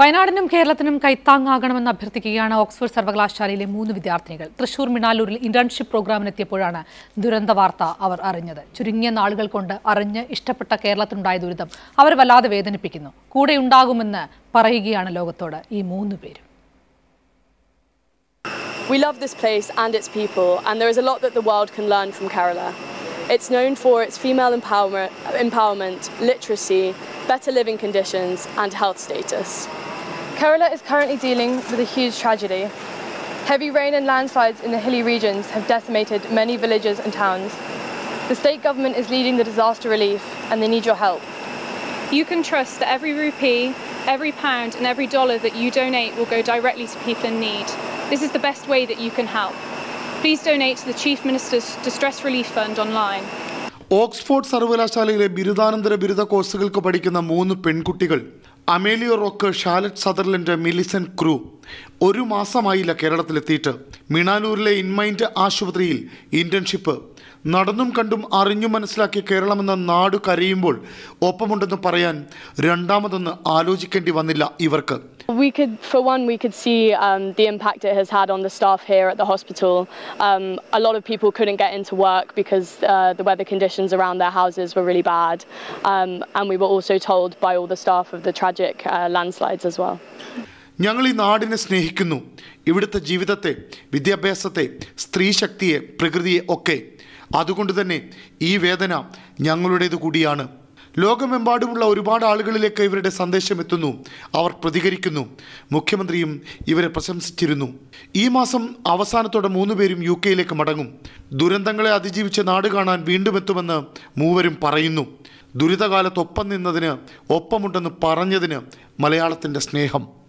വയനാടിനും കേരളത്തിനും കൈത്താങ്ങാകണമെന്ന് അഭ്യർത്ഥിക്കുകയാണ് ഓക്സ്ഫോർഡ് സർവകലാശാലയിലെ മൂന്ന് വിദ്യാർത്ഥികൾ തൃശൂർ മിനാലൂരിൽ ഇന്റേൺഷിപ്പ് പ്രോഗ്രാമിനെത്തിയപ്പോഴാണ് ദുരന്ത വാർത്ത അവർ അറിഞ്ഞത് ചുരുങ്ങിയ നാളുകൾ കൊണ്ട് അറിഞ്ഞ് ഇഷ്ടപ്പെട്ട കേരളത്തിനുണ്ടായ ദുരിതം അവർ വല്ലാതെ വേദനിപ്പിക്കുന്നു കൂടെയുണ്ടാകുമെന്ന് പറയുകയാണ് ലോകത്തോട് ഈ മൂന്ന് പേരും We love this place and its people, and there is a lot that the world can learn from Kerala. It's known for its female empowerment, empowerment literacy, better living conditions and health status. Kerala is currently dealing with a huge tragedy. Heavy rain and landslides in the hilly regions have decimated many villages and towns. The state government is leading the disaster relief and they need your help. You can trust that every rupee, every pound and every dollar that you donate will go directly to people in need. This is the best way that you can help. Please donate to the Chief Minister's Distress Relief Fund online Oxford സർവകലാശാലയിലെ ബിരുദാനന്തര ബിരുദ കോഴ്സുകൾക്ക് പഠിക്കുന്ന മൂന്ന് പെൺകുട്ടികൾ അമേലിയോ rock ഷാലറ്റ് സദർലൻഡ് മിലിസൻ crew ഒരു മാസമായില്ല കേരളത്തിലെത്തിയിട്ട് മിണാലൂരിലെ ഇൻമൈൻഡ് ആശുപത്രിയിൽ internship നടന്നും കണ്ടും അറിഞ്ഞും മനസ്സിലാക്കിയ കേരളമെന്ന നാട് കരയുമ്പോൾ ഒപ്പമുണ്ടെന്ന് പറയാൻ രണ്ടാമതൊന്ന് ആലോചിക്കേണ്ടി വന്നില്ല ഇവർക്ക് We could, for one, we could see um, the impact it has had on the staff here at the hospital. Um, a lot of people couldn't get into work because uh, the weather conditions around their houses were really bad. Um, and we were also told by all the staff of the tragic uh, landslides as well. ഞങ്ങൾ ഈ നാടിനെ സ്നേഹിക്കുന്നു ഇവിടുത്തെ ജീവിതത്തെ വിദ്യാഭ്യാസത്തെ സ്ത്രീ ശക്തിയെ പ്രകൃതിയെ ഒക്കെ അതുകൊണ്ട് തന്നെ ഈ വേദന ഞങ്ങളുടേത് കൂടിയാണ് ലോകമെമ്പാടുമുള്ള ഒരുപാട് ആളുകളിലേക്ക് ഇവരുടെ സന്ദേശം എത്തുന്നു അവർ പ്രതികരിക്കുന്നു മുഖ്യമന്ത്രിയും ഇവരെ പ്രശംസിച്ചിരുന്നു ഈ മാസം അവസാനത്തോടെ മൂന്ന് പേരും യു കെയിലേക്ക് മടങ്ങും ദുരന്തങ്ങളെ അതിജീവിച്ച നാട് കാണാൻ വീണ്ടും എത്തുമെന്ന് മൂവരും പറയുന്നു ദുരിതകാലത്തൊപ്പം നിന്നതിന് ഒപ്പമുണ്ടെന്ന് പറഞ്ഞതിന് മലയാളത്തിൻ്റെ സ്നേഹം